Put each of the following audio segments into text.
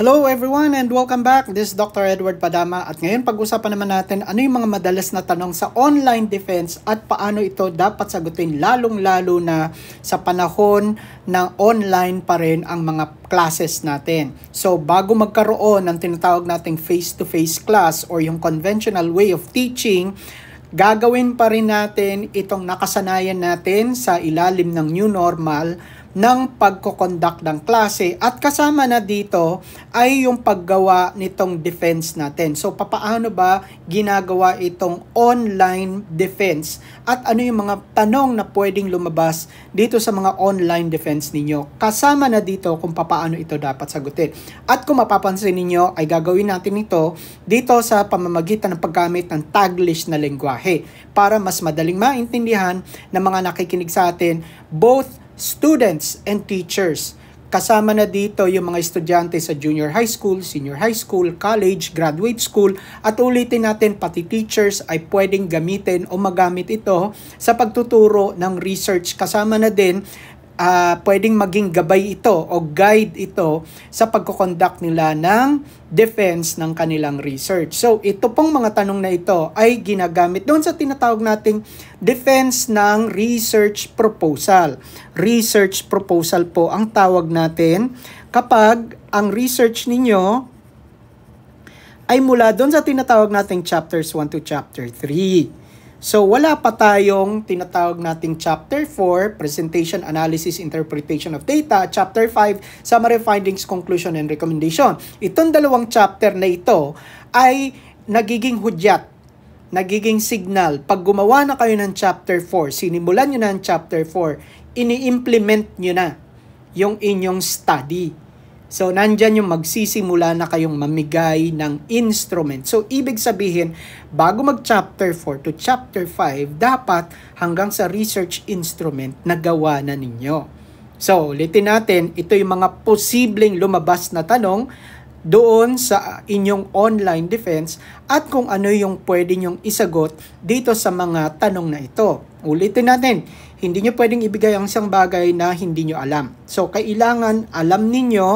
Hello everyone and welcome back. This is Dr. Edward Padama at ngayon pag-usapan naman natin ano yung mga madalas na tanong sa online defense at paano ito dapat sagutin lalong-lalo na sa panahon ng online pa rin ang mga classes natin. So bago magkaroon ng tinatawag nating face-to-face class or yung conventional way of teaching, gagawin pa rin natin itong nakasanayan natin sa ilalim ng new normal ng pagkoconduct ng klase at kasama na dito ay yung paggawa nitong defense natin. So papaano ba ginagawa itong online defense at ano yung mga tanong na pwedeng lumabas dito sa mga online defense ninyo. Kasama na dito kung papaano ito dapat sagutin. At kung mapapansin ninyo ay gagawin natin ito dito sa pamamagitan ng paggamit ng Taglish na lengguwahe para mas madaling maintindihan ng mga nakikinig sa atin both students and teachers. Kasama na dito yung mga estudyante sa junior high school, senior high school, college, graduate school at ulitin natin pati teachers ay pwedeng gamitin o magamit ito sa pagtuturo ng research. Kasama na din uh, pwedeng maging gabay ito o guide ito sa pagkoconduct nila ng defense ng kanilang research. So, ito pong mga tanong na ito ay ginagamit doon sa tinatawag nating defense ng research proposal. Research proposal po ang tawag natin kapag ang research ninyo ay mula doon sa tinatawag nating chapters 1 to chapter 3. So wala pa tayong tinatawag nating Chapter 4, Presentation, Analysis, Interpretation of Data, Chapter 5, Summary Findings, Conclusion, and Recommendation. Itong dalawang chapter na ito ay nagiging hudyat nagiging signal. Pag gumawa na kayo ng chapter 4, sinimulan nyo na ang chapter 4, ini-implement nyo na yung inyong study. So, nandyan yung magsisimula na kayong mamigay ng instrument. So, ibig sabihin, bago mag-chapter 4 to chapter 5, dapat hanggang sa research instrument na gawa na ninyo. So, ulitin natin, ito yung mga posibleng lumabas na tanong doon sa inyong online defense at kung ano yung pwede nyong isagot dito sa mga tanong na ito. Ulitin natin, hindi nyo pwedeng ibigay ang isang bagay na hindi nyo alam. So, kailangan alam ninyo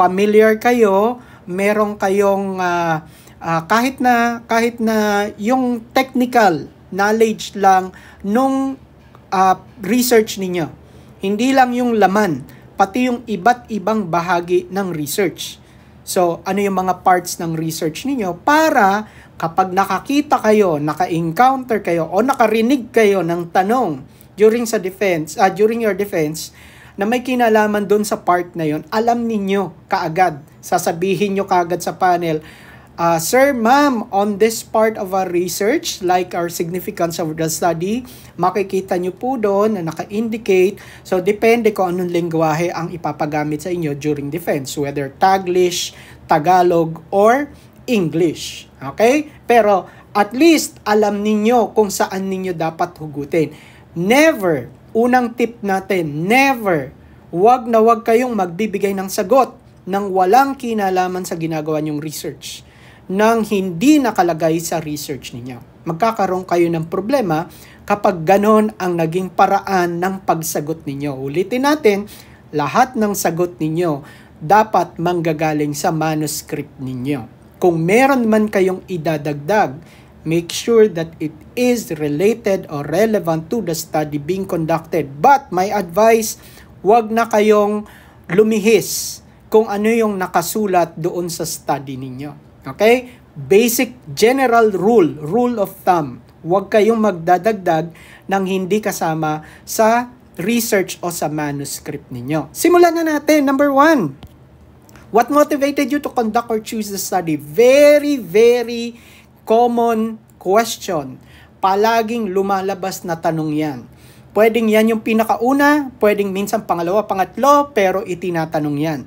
familiar kayo, merong kayong uh, uh, kahit na kahit na yung technical knowledge lang nung uh, research ninyo. Hindi lang yung laman, pati yung iba't ibang bahagi ng research. So, ano yung mga parts ng research ninyo para kapag nakakita kayo, naka-encounter kayo o nakarinig kayo ng tanong during sa defense, uh, during your defense, na may kinalaman doon sa part na yon, alam ninyo kaagad. Sasabihin nyo kaagad sa panel, uh, Sir, ma'am, on this part of our research, like our significance of the study, makikita nyo po doon na naka-indicate. So, depende kung anong lingwahe ang ipapagamit sa inyo during defense, whether Taglish, Tagalog, or English. Okay? Pero, at least, alam ninyo kung saan ninyo dapat hugutin. Never Unang tip natin, never, wag na wag kayong magbibigay ng sagot ng walang kinalaman sa ginagawa niyong research nang hindi nakalagay sa research ninyo. Magkakaroon kayo ng problema kapag ganon ang naging paraan ng pagsagot ninyo. Ulitin natin, lahat ng sagot ninyo dapat manggagaling sa manuscript ninyo. Kung meron man kayong idadagdag, make sure that it is related or relevant to the study being conducted. But my advice, wag na kayong lumihis kung ano yung nakasulat doon sa study ninyo. Okay? Basic general rule, rule of thumb. Huwag kayong magdadagdag ng hindi kasama sa research o sa manuscript ninyo. Simulan na natin. Number one, what motivated you to conduct or choose the study? Very, very common question. Palaging lumalabas na tanong yan. Pwedeng yan yung pinakauna, pwedeng minsan pangalawa, pangatlo, pero itinatanong yan.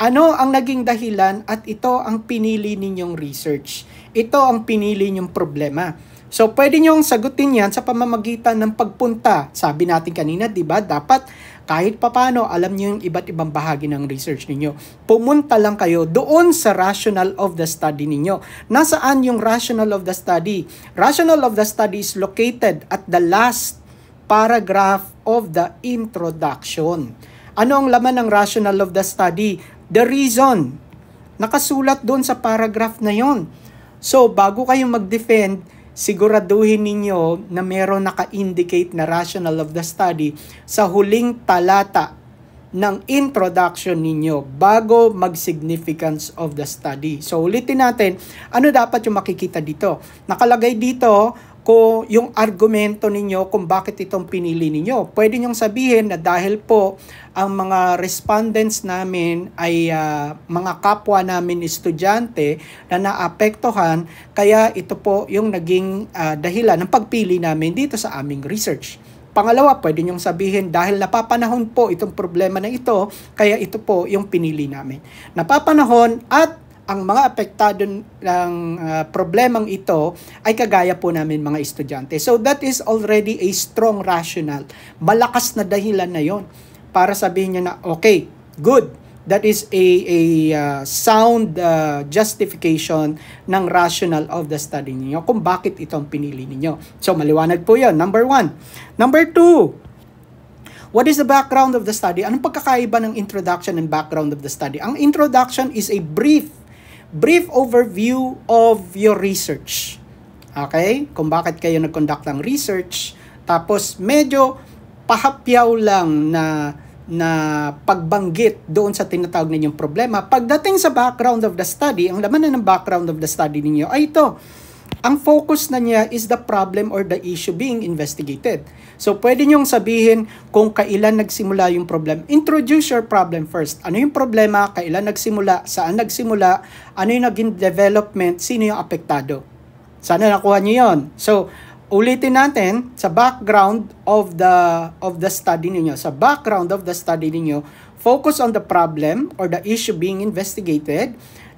Ano ang naging dahilan at ito ang pinili ninyong research? Ito ang pinili ninyong problema. So, pwede niyong sagutin yan sa pamamagitan ng pagpunta. Sabi natin kanina, di ba, dapat kahit papano alam niyo yung iba't ibang bahagi ng research ninyo. Pumunta lang kayo doon sa rational of the study ninyo. Nasaan yung rational of the study? Rational of the study is located at the last paragraph of the introduction. Ano ang laman ng rational of the study? The reason. Nakasulat doon sa paragraph na yon. So, bago kayo mag-defend, siguraduhin ninyo na meron naka-indicate na rational of the study sa huling talata ng introduction ninyo bago mag-significance of the study. So ulitin natin, ano dapat yung makikita dito? Nakalagay dito, ko yung argumento ninyo kung bakit itong pinili ninyo. Pwede niyong sabihin na dahil po ang mga respondents namin ay uh, mga kapwa namin estudyante na naapektuhan kaya ito po yung naging uh, dahilan ng pagpili namin dito sa aming research. Pangalawa, pwede niyong sabihin dahil napapanahon po itong problema na ito, kaya ito po yung pinili namin. Napapanahon at ang mga apektado ng uh, problemang ito ay kagaya po namin mga estudyante. So that is already a strong rational. Malakas na dahilan na yon para sabihin niya na, okay, good, that is a, a uh, sound uh, justification ng rational of the study niyo kung bakit itong pinili niyo. So maliwanag po 'yon. Number one. Number two, What is the background of the study? Anong pagkakaiba ng introduction and background of the study? Ang introduction is a brief brief overview of your research. Okay? Kung bakit kayo nag-conduct ng research. Tapos medyo pahapyaw lang na na pagbanggit doon sa tinatawag ninyong problema. Pagdating sa background of the study, ang laman na ng background of the study ninyo ay ito ang focus na niya is the problem or the issue being investigated. So, pwede niyong sabihin kung kailan nagsimula yung problem. Introduce your problem first. Ano yung problema? Kailan nagsimula? Saan nagsimula? Ano yung naging development? Sino yung apektado? Sana nakuha niyo yon. So, ulitin natin sa background of the of the study niyo sa background of the study niyo focus on the problem or the issue being investigated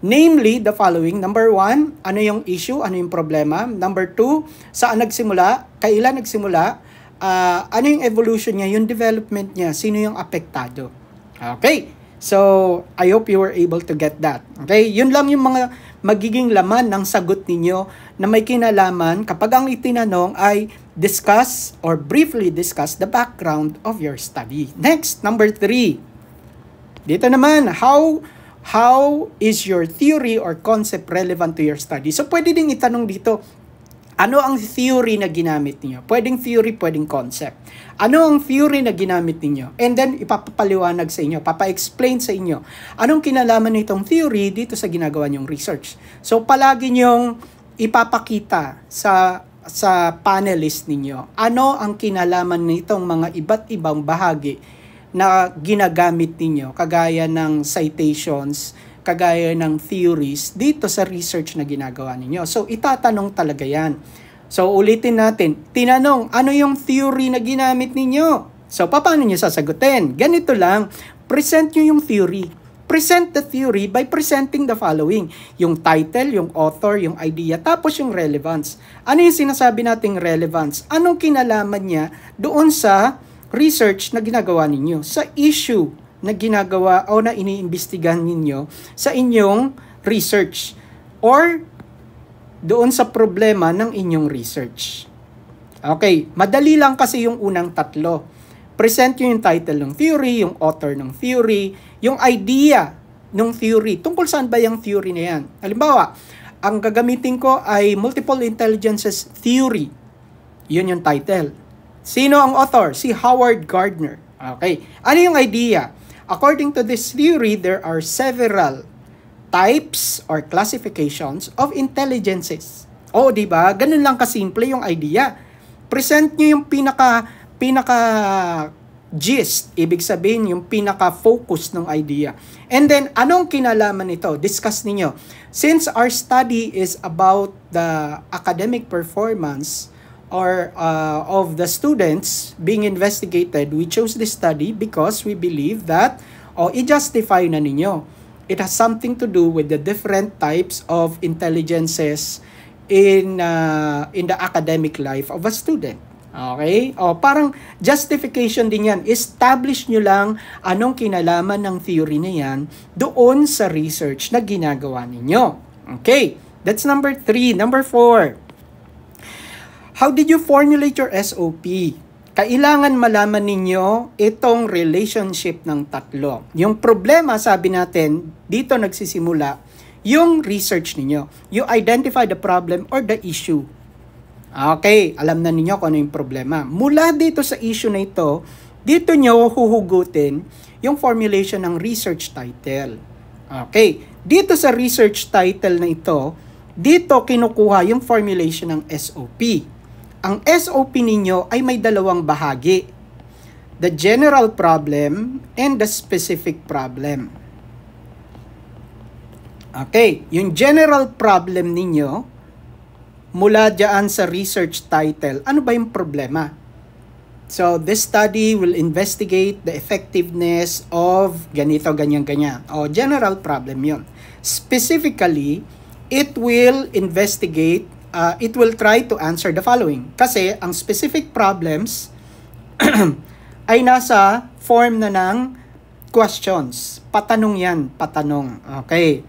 Namely, the following. Number one, ano yung issue, ano yung problema. Number two, saan nagsimula, kailan nagsimula, uh, ano yung evolution niya, yung development niya, sino yung apektado. Okay, so I hope you were able to get that. Okay, yun lang yung mga magiging laman ng sagot ninyo na may kinalaman kapag ang itinanong ay discuss or briefly discuss the background of your study. Next, number three. Dito naman, how how is your theory or concept relevant to your study? So, pwede ding itanong dito, ano ang theory na ginamit niyo? Pwedeng theory, pwedeng concept. Ano ang theory na ginamit niyo? And then, ipapapaliwanag sa inyo, papa-explain sa inyo, anong kinalaman nitong theory dito sa ginagawa niyong research. So, palagi niyong ipapakita sa sa panelist ninyo, ano ang kinalaman nitong mga iba't ibang bahagi na ginagamit ninyo, kagaya ng citations, kagaya ng theories, dito sa research na ginagawa ninyo. So, itatanong talaga yan. So, ulitin natin, tinanong, ano yung theory na ginamit ninyo? So, paano nyo sasagutin? Ganito lang, present nyo yung theory. Present the theory by presenting the following. Yung title, yung author, yung idea, tapos yung relevance. Ano yung sinasabi nating relevance? Anong kinalaman niya doon sa research na ginagawa ninyo, sa issue na ginagawa o na iniimbestigahan ninyo sa inyong research or doon sa problema ng inyong research. Okay, madali lang kasi yung unang tatlo. Present yung title ng theory, yung author ng theory, yung idea ng theory. Tungkol saan ba yung theory na yan? Halimbawa, ang gagamitin ko ay Multiple Intelligences Theory. Yun yung title. Sino ang author? Si Howard Gardner. Okay. Ano yung idea? According to this theory, there are several types or classifications of intelligences. O, oh, di ba? Ganun lang kasimple yung idea. Present nyo yung pinaka, pinaka gist, ibig sabihin yung pinaka-focus ng idea. And then, anong kinalaman nito? Discuss ninyo. Since our study is about the academic performance, or uh, of the students being investigated, we chose this study because we believe that o oh, i-justify na ninyo. It has something to do with the different types of intelligences in uh, in the academic life of a student. Okay? O oh, parang justification din yan. Establish nyo lang anong kinalaman ng theory na yan doon sa research na ginagawa ninyo. Okay? That's number three. Number four. How did you formulate your SOP? Kailangan malaman ninyo itong relationship ng tatlo. Yung problema, sabi natin, dito nagsisimula yung research ninyo. You identify the problem or the issue. Okay, alam na ninyo kung ano yung problema. Mula dito sa issue na ito, dito nyo huhugutin yung formulation ng research title. Okay, dito sa research title na ito, dito kinukuha yung formulation ng SOP. Ang SOP ninyo ay may dalawang bahagi. The general problem and the specific problem. Okay, yung general problem ninyo mula dyan sa research title, ano ba yung problema? So, this study will investigate the effectiveness of ganito, ganyan, ganyan. O, general problem yon. Specifically, it will investigate uh, it will try to answer the following. Kasi ang specific problems ay nasa form na ng questions. Patanong yan, patanong. Okay.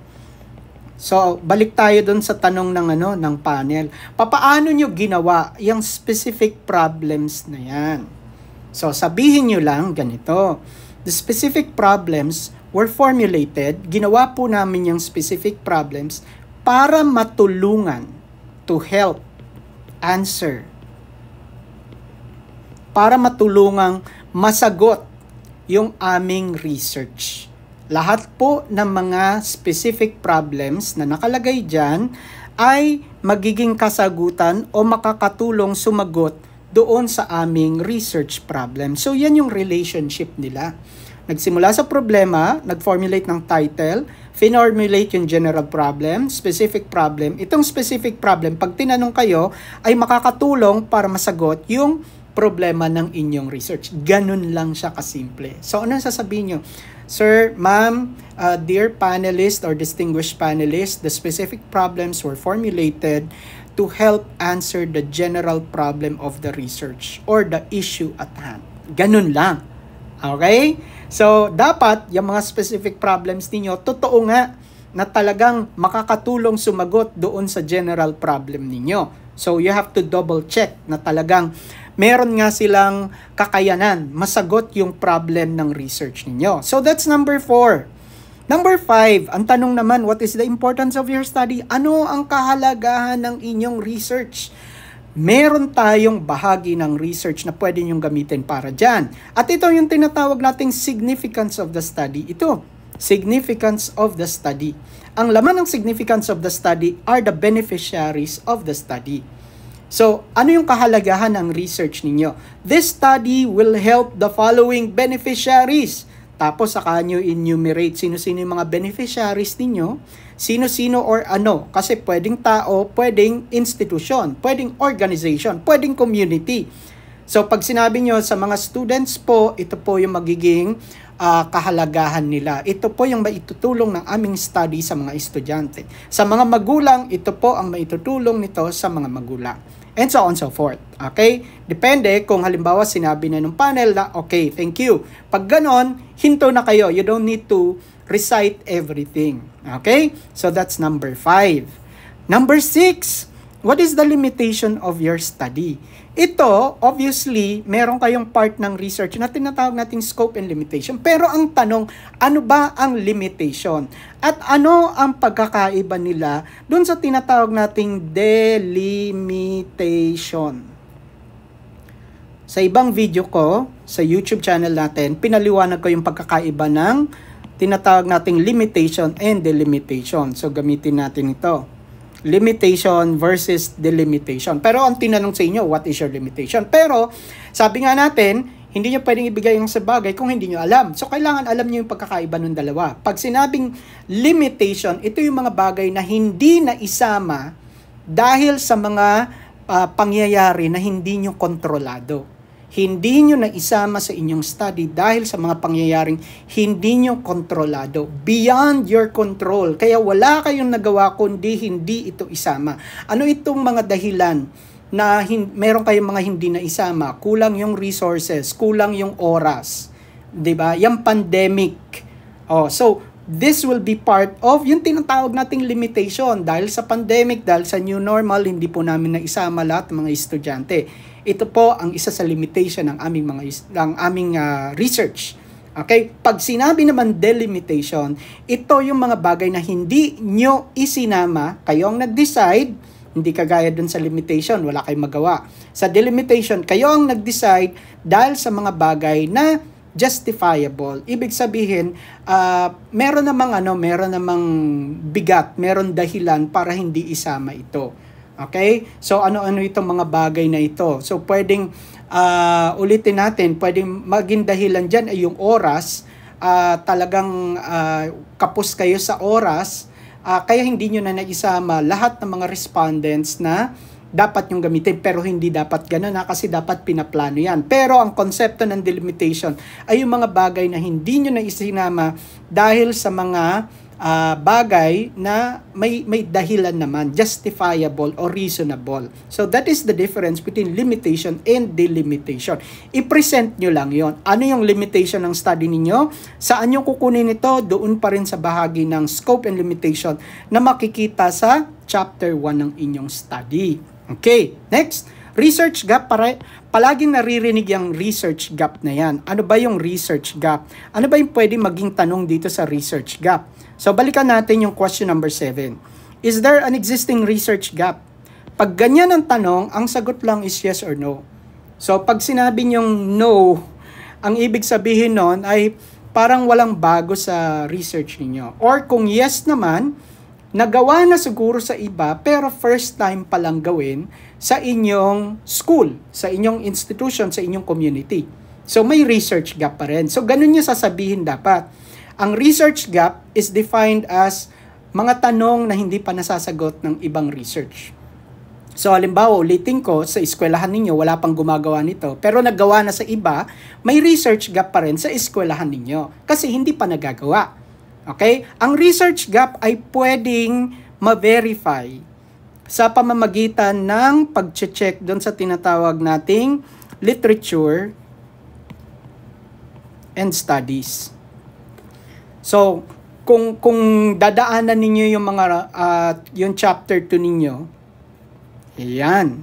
So, balik tayo dun sa tanong ng ano ng panel. Papaano nyo ginawa yung specific problems na yan? So, sabihin nyo lang ganito. The specific problems were formulated. Ginawa po namin yung specific problems para matulungan to help answer para matulungang masagot yung aming research. Lahat po ng mga specific problems na nakalagay dyan ay magiging kasagutan o makakatulong sumagot doon sa aming research problem. So yan yung relationship nila. Nagsimula sa problema, nagformulate ng title, Finormulate yung general problem, specific problem. Itong specific problem, pag tinanong kayo, ay makakatulong para masagot yung problema ng inyong research. Ganun lang siya kasimple. So, anong sasabihin nyo? Sir, ma'am, uh, dear panelist or distinguished panelist, the specific problems were formulated to help answer the general problem of the research or the issue at hand. Ganun lang. Okay? So, dapat yung mga specific problems niyo totoo nga na talagang makakatulong sumagot doon sa general problem ninyo. So, you have to double check na talagang meron nga silang kakayanan masagot yung problem ng research ninyo. So, that's number four. Number five, ang tanong naman, what is the importance of your study? Ano ang kahalagahan ng inyong research? meron tayong bahagi ng research na pwede nyong gamitin para dyan. At ito yung tinatawag nating significance of the study. Ito, significance of the study. Ang laman ng significance of the study are the beneficiaries of the study. So, ano yung kahalagahan ng research ninyo? This study will help the following beneficiaries. Tapos saka nyo enumerate sino-sino yung mga beneficiaries ninyo, sino-sino or ano. Kasi pwedeng tao, pwedeng institution, pwedeng organization, pwedeng community. So pag sinabi nyo sa mga students po, ito po yung magiging uh, kahalagahan nila. Ito po yung maitutulong ng aming study sa mga estudyante. Sa mga magulang, ito po ang maitutulong nito sa mga magulang and so on and so forth. Okay? Depende kung halimbawa sinabi na ng panel na, okay, thank you. Pag ganon, hinto na kayo. You don't need to recite everything. Okay? So that's number five. Number six, What is the limitation of your study? Ito, obviously, meron kayong part ng research na tinatawag nating scope and limitation. Pero ang tanong, ano ba ang limitation? At ano ang pagkakaiba nila dun sa tinatawag nating delimitation? Sa ibang video ko, sa YouTube channel natin, pinaliwanag ko yung pagkakaiba ng tinatawag nating limitation and delimitation. So, gamitin natin ito limitation versus delimitation. Pero ang tinanong sa inyo, what is your limitation? Pero sabi nga natin, hindi nyo pwedeng ibigay yung sabagay kung hindi nyo alam. So, kailangan alam nyo yung pagkakaiba ng dalawa. Pag sinabing limitation, ito yung mga bagay na hindi na isama dahil sa mga uh, pangyayari na hindi nyo kontrolado hindi nyo na isama sa inyong study dahil sa mga pangyayaring hindi nyo kontrolado, beyond your control. Kaya wala kayong nagawa kundi hindi ito isama. Ano itong mga dahilan? na hin- meron kayong mga hindi na isama, kulang yung resources, kulang yung oras, 'di ba? Yung pandemic. Oh, so this will be part of yung tinatawag nating limitation dahil sa pandemic, dahil sa new normal, hindi po namin naisama lahat ng mga estudyante. Ito po ang isa sa limitation ng aming mga ng aming uh, research. Okay? Pag sinabi naman delimitation, ito yung mga bagay na hindi nyo isinama, kayong nag-decide, hindi kagaya dun sa limitation, wala kayong magawa. Sa delimitation, kayo ang nag-decide dahil sa mga bagay na justifiable. Ibig sabihin, uh, meron namang ano, meron namang bigat, meron dahilan para hindi isama ito. Okay? So ano-ano itong mga bagay na ito. So pwedeng uh, ulitin natin, pwedeng maging dahilan dyan ay yung oras. Uh, talagang uh, kapos kayo sa oras. Uh, kaya hindi nyo na naisama lahat ng mga respondents na dapat yung gamitin pero hindi dapat ganun na kasi dapat pinaplano yan. Pero ang konsepto ng delimitation ay yung mga bagay na hindi nyo na isinama dahil sa mga uh, bagay na may may dahilan naman, justifiable or reasonable. So that is the difference between limitation and delimitation. I-present nyo lang yon. Ano yung limitation ng study ninyo? Saan yung kukunin ito? Doon pa rin sa bahagi ng scope and limitation na makikita sa chapter 1 ng inyong study. Okay, next. Research gap, para, palaging naririnig yung research gap na yan. Ano ba yung research gap? Ano ba yung pwede maging tanong dito sa research gap? So balikan natin yung question number 7. Is there an existing research gap? Pag ganyan ang tanong, ang sagot lang is yes or no. So pag sinabi niyong no, ang ibig sabihin nun ay parang walang bago sa research niyo. Or kung yes naman, nagawa na siguro sa iba pero first time pa lang gawin sa inyong school, sa inyong institution, sa inyong community. So may research gap pa rin. So ganun niya sasabihin dapat ang research gap is defined as mga tanong na hindi pa nasasagot ng ibang research. So halimbawa, ulitin ko, sa eskwelahan ninyo, wala pang gumagawa nito. Pero naggawa na sa iba, may research gap pa rin sa eskwelahan ninyo. Kasi hindi pa nagagawa. Okay? Ang research gap ay pwedeng ma-verify sa pamamagitan ng pag-check doon sa tinatawag nating literature and studies. So, kung kung dadaanan ninyo yung mga uh, yung chapter 2 ninyo, ayan.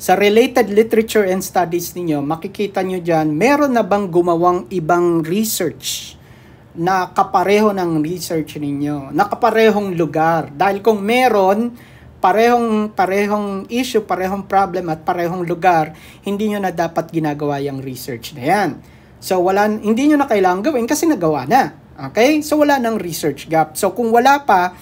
Sa related literature and studies ninyo, makikita nyo dyan, meron na bang gumawang ibang research na kapareho ng research ninyo, na kaparehong lugar. Dahil kung meron, parehong parehong issue, parehong problem at parehong lugar, hindi nyo na dapat ginagawa yung research na yan. So wala, hindi niyo na kailangan gawin kasi nagawa na. Okay? So wala nang research gap. So kung wala pa,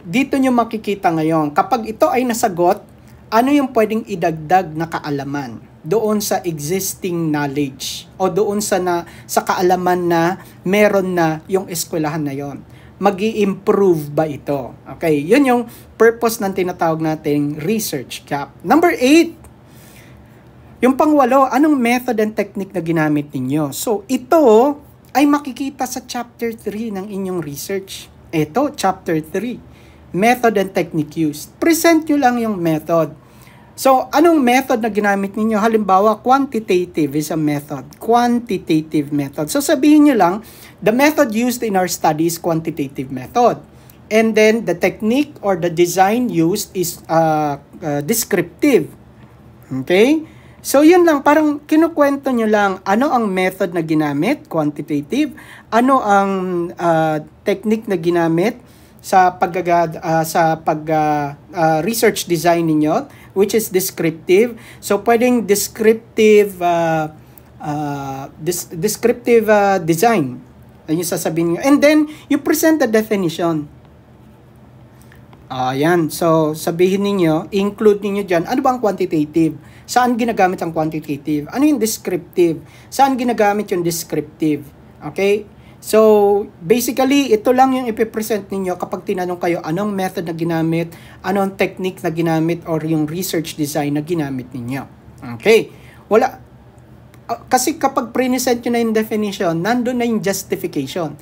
dito niyo makikita ngayon. Kapag ito ay nasagot, ano yung pwedeng idagdag na kaalaman doon sa existing knowledge o doon sa, na, sa kaalaman na meron na yung eskwelahan na yon mag improve ba ito? Okay, yun yung purpose ng tinatawag nating research gap. Number eight, yung pangwalo, anong method and technique na ginamit ninyo? So, ito ay makikita sa chapter 3 ng inyong research. Ito, chapter 3, method and technique used. Present nyo lang yung method. So, anong method na ginamit ninyo? Halimbawa, quantitative is a method. Quantitative method. So, sabihin nyo lang, the method used in our study is quantitative method. And then, the technique or the design used is uh, uh, descriptive. Okay? So yun lang, parang kinukwento nyo lang ano ang method na ginamit, quantitative, ano ang uh, technique na ginamit sa pag uh, ah, sa pag uh, uh, research design niyo which is descriptive. So pwedeng descriptive uh, uh, des- descriptive uh, design. Ano yung sasabihin niyo? And then you present the definition. Ayan. So, sabihin ninyo, include ninyo dyan, ano ba ang quantitative? Saan ginagamit ang quantitative? Ano yung descriptive? Saan ginagamit yung descriptive? Okay? So, basically, ito lang yung ipipresent ninyo kapag tinanong kayo anong method na ginamit, anong technique na ginamit, or yung research design na ginamit ninyo. Okay? Wala. Ah, kasi kapag present nyo na yung definition, nandun na yung justification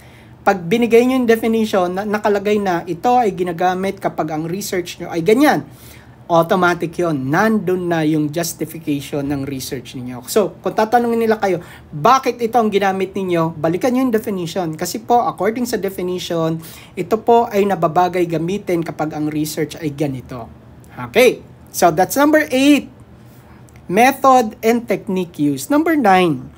pag binigay nyo yung definition, na, nakalagay na ito ay ginagamit kapag ang research nyo ay ganyan. Automatic yon Nandun na yung justification ng research niyo So, kung tatanungin nila kayo, bakit ito ang ginamit ninyo? Balikan nyo yung definition. Kasi po, according sa definition, ito po ay nababagay gamitin kapag ang research ay ganito. Okay. So, that's number 8. Method and technique used. Number 9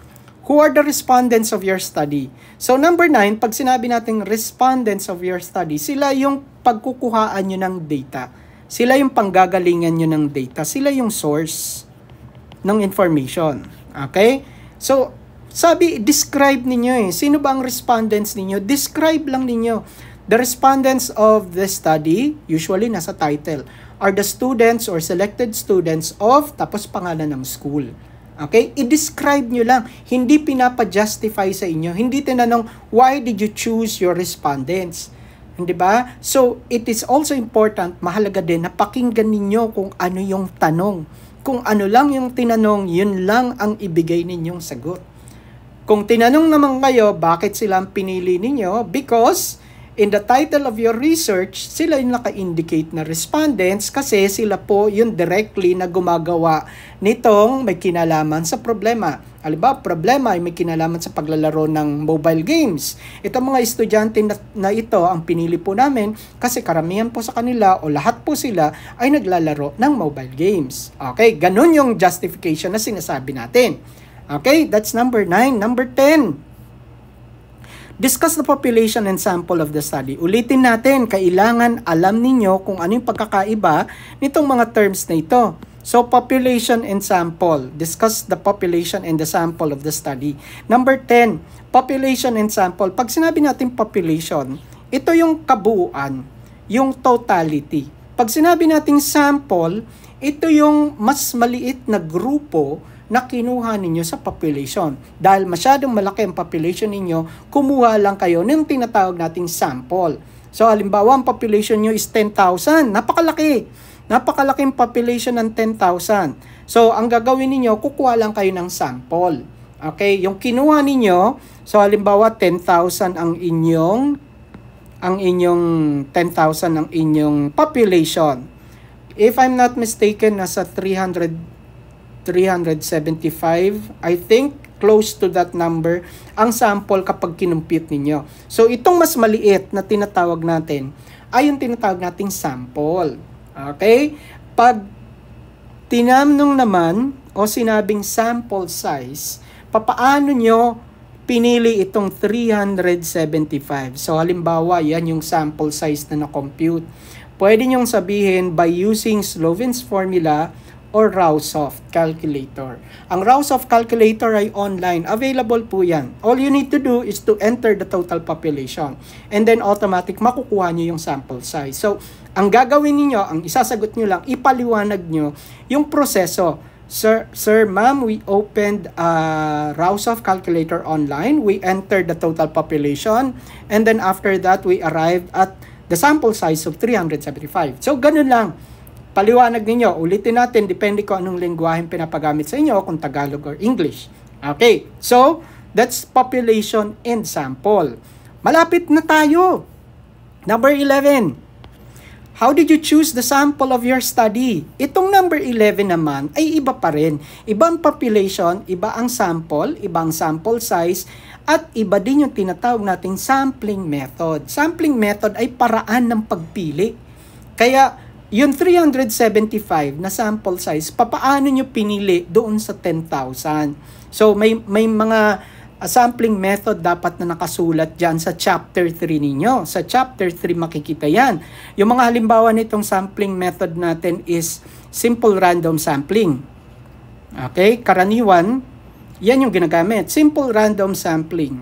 Who are the respondents of your study? So number 9, pag sinabi nating respondents of your study, sila yung pagkukuhaan nyo ng data. Sila yung panggagalingan nyo ng data. Sila yung source ng information. Okay? So, sabi, describe ninyo eh. Sino ba ang respondents ninyo? Describe lang ninyo. The respondents of the study, usually nasa title, are the students or selected students of, tapos pangalan ng school. Okay? I-describe nyo lang. Hindi pinapa-justify sa inyo. Hindi tinanong, why did you choose your respondents? Hindi ba? So, it is also important, mahalaga din, na pakinggan ninyo kung ano yung tanong. Kung ano lang yung tinanong, yun lang ang ibigay ninyong sagot. Kung tinanong naman kayo, bakit sila pinili ninyo? Because In the title of your research, sila yung naka-indicate na respondents kasi sila po yung directly na gumagawa nitong may kinalaman sa problema. Alba, problema ay may kinalaman sa paglalaro ng mobile games. Itong mga estudyante na, na ito ang pinili po namin kasi karamihan po sa kanila o lahat po sila ay naglalaro ng mobile games. Okay, ganun yung justification na sinasabi natin. Okay, that's number 9. Number 10 Discuss the population and sample of the study. Ulitin natin, kailangan alam ninyo kung ano yung pagkakaiba nitong mga terms na ito. So, population and sample. Discuss the population and the sample of the study. Number 10, population and sample. Pag sinabi natin population, ito yung kabuuan, yung totality. Pag sinabi nating sample, ito yung mas maliit na grupo na kinuha ninyo sa population. Dahil masyadong malaki ang population ninyo, kumuha lang kayo ng tinatawag nating sample. So halimbawa, ang population nyo is 10,000. Napakalaki! Napakalaking population ng 10,000. So ang gagawin ninyo, kukuha lang kayo ng sample. Okay, yung kinuha ninyo, so halimbawa 10,000 ang inyong ang inyong 10,000 ang inyong population. If I'm not mistaken, nasa 300 375. I think close to that number ang sample kapag kinumpute ninyo. So itong mas maliit na tinatawag natin ay yung tinatawag nating sample. Okay? Pag tinamnong naman o sinabing sample size, papaano nyo pinili itong 375? So halimbawa, yan yung sample size na na-compute. Pwede nyong sabihin by using Slovin's formula, or Rawsoft calculator. Ang Rawsoft calculator ay online. Available po yan. All you need to do is to enter the total population. And then automatic makukuha nyo yung sample size. So, ang gagawin niyo ang isasagot nyo lang, ipaliwanag nyo yung proseso. Sir, sir, ma'am, we opened a uh, Rawsoft calculator online. We entered the total population. And then after that, we arrived at the sample size of 375. So, ganun lang paliwanag ninyo. Ulitin natin, depende ko anong lingwaheng pinapagamit sa inyo, kung Tagalog or English. Okay, so that's population and sample. Malapit na tayo. Number 11. How did you choose the sample of your study? Itong number 11 naman ay iba pa rin. Ibang population, iba ang sample, ibang sample size, at iba din yung tinatawag nating sampling method. Sampling method ay paraan ng pagpili. Kaya yung 375 na sample size, papaano nyo pinili doon sa 10,000? So, may, may mga ah, sampling method dapat na nakasulat dyan sa chapter 3 ninyo. Sa chapter 3 makikita yan. Yung mga halimbawa nitong sampling method natin is simple random sampling. Okay? Karaniwan, yan yung ginagamit. Simple random sampling.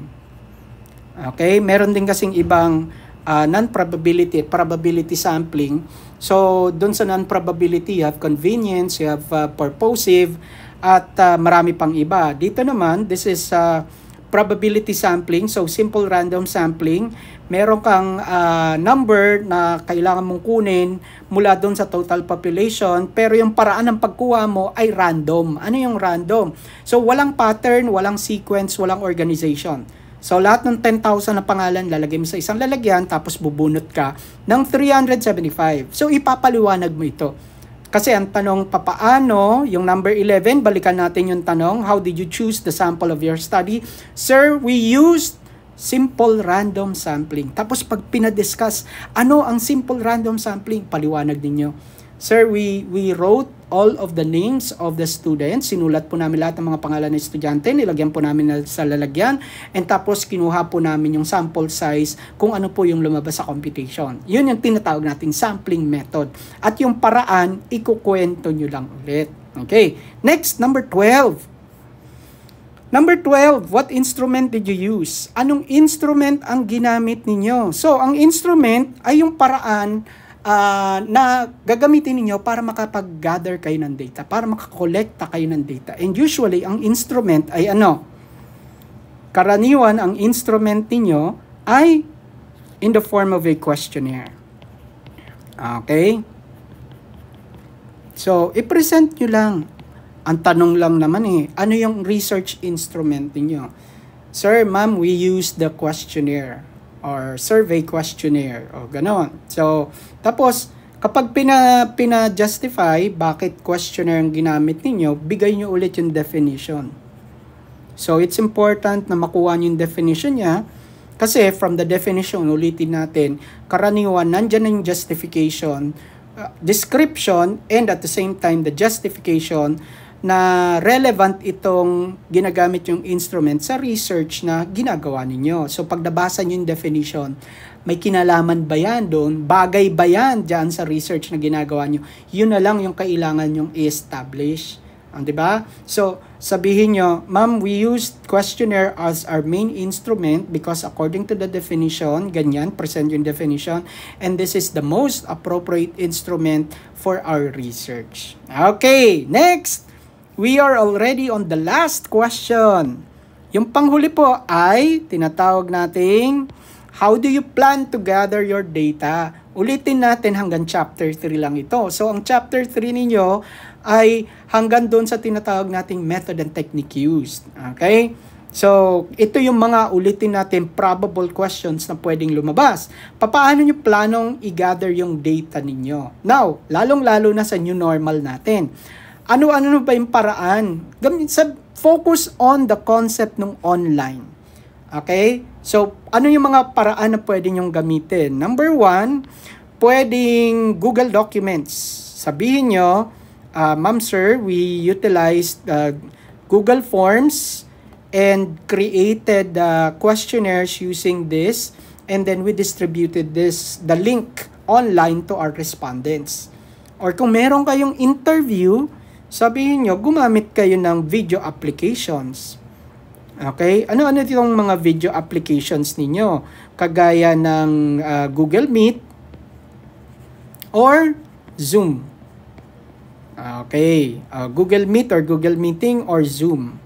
Okay? Meron din kasing ibang uh, non-probability, probability sampling. So, doon sa non-probability, you have convenience, you have uh, purposive, at uh, marami pang iba. Dito naman, this is uh, probability sampling, so simple random sampling. Meron kang uh, number na kailangan mong kunin mula doon sa total population, pero yung paraan ng pagkuha mo ay random. Ano yung random? So, walang pattern, walang sequence, walang organization. So lahat ng 10,000 na pangalan lalagay mo sa isang lalagyan tapos bubunot ka ng 375. So ipapaliwanag mo ito. Kasi ang tanong papaano, yung number 11, balikan natin yung tanong, how did you choose the sample of your study? Sir, we used simple random sampling. Tapos pag pinadiscuss, ano ang simple random sampling? Paliwanag ninyo. Sir, we, we wrote all of the names of the students. Sinulat po namin lahat ng mga pangalan ng estudyante. Nilagyan po namin sa lalagyan. And tapos kinuha po namin yung sample size kung ano po yung lumabas sa computation. Yun yung tinatawag nating sampling method. At yung paraan, ikukwento nyo lang ulit. Okay. Next, number 12. Number 12, what instrument did you use? Anong instrument ang ginamit ninyo? So, ang instrument ay yung paraan uh, na gagamitin ninyo para makapag-gather kayo ng data, para makakolekta kayo ng data. And usually, ang instrument ay ano? Karaniwan, ang instrument ninyo ay in the form of a questionnaire. Okay? So, i-present nyo lang. Ang tanong lang naman eh, ano yung research instrument niyo? Sir, ma'am, we use the questionnaire or survey questionnaire o ganon. So, tapos kapag pina, pina-justify bakit questionnaire ang ginamit ninyo, bigay nyo ulit yung definition. So, it's important na makuha nyo yung definition niya kasi from the definition, ulitin natin, karaniwan, nandyan na yung justification, uh, description, and at the same time, the justification, na relevant itong ginagamit yung instrument sa research na ginagawa ninyo. So pag nabasa nyo yung definition, may kinalaman ba yan doon? Bagay ba yan dyan sa research na ginagawa nyo? Yun na lang yung kailangan yung i-establish. Ang ah, 'di ba? So sabihin nyo, "Ma'am, we used questionnaire as our main instrument because according to the definition, ganyan, present yung definition, and this is the most appropriate instrument for our research." Okay, next we are already on the last question. Yung panghuli po ay tinatawag nating how do you plan to gather your data? Ulitin natin hanggang chapter 3 lang ito. So ang chapter 3 ninyo ay hanggang doon sa tinatawag nating method and technique used. Okay? So, ito yung mga ulitin natin probable questions na pwedeng lumabas. Papaano nyo planong i-gather yung data ninyo? Now, lalong-lalo na sa new normal natin ano-ano ba yung paraan? Gamit sa focus on the concept ng online. Okay? So, ano yung mga paraan na pwede nyong gamitin? Number one, pwedeng Google Documents. Sabihin nyo, uh, Ma'am Sir, we utilized uh, ah, Google Forms and created uh, questionnaires using this and then we distributed this, the link online to our respondents. Or kung meron kayong interview, sabihin nyo, gumamit kayo ng video applications. Okay? Ano-ano itong mga video applications ninyo? Kagaya ng uh, Google Meet or Zoom. Okay. Uh, Google Meet or Google Meeting or Zoom.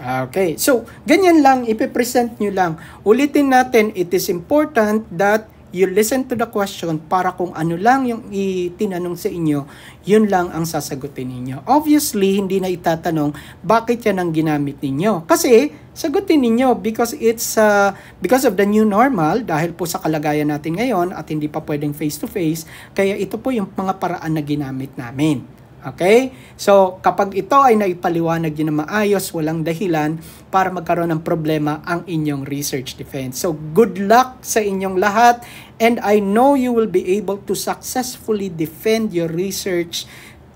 Okay. So, ganyan lang. Ipipresent nyo lang. Ulitin natin, it is important that you listen to the question para kung ano lang yung itinanong sa inyo, yun lang ang sasagutin ninyo. Obviously, hindi na itatanong bakit yan ang ginamit ninyo. Kasi, sagutin ninyo because it's uh, because of the new normal dahil po sa kalagayan natin ngayon at hindi pa pwedeng face to face, kaya ito po yung mga paraan na ginamit namin. Okay? So, kapag ito ay naipaliwanag nyo na maayos, walang dahilan para magkaroon ng problema ang inyong research defense. So, good luck sa inyong lahat and I know you will be able to successfully defend your research.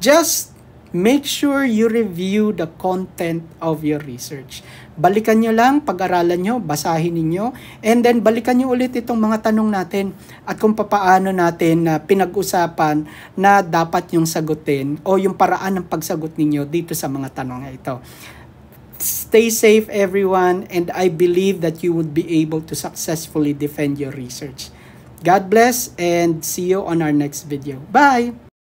Just make sure you review the content of your research. Balikan nyo lang, pag-aralan nyo, basahin ninyo, and then balikan nyo ulit itong mga tanong natin at kung papaano natin na uh, pinag-usapan na dapat yung sagutin o yung paraan ng pagsagot ninyo dito sa mga tanong na ito. Stay safe everyone and I believe that you would be able to successfully defend your research. God bless and see you on our next video. Bye!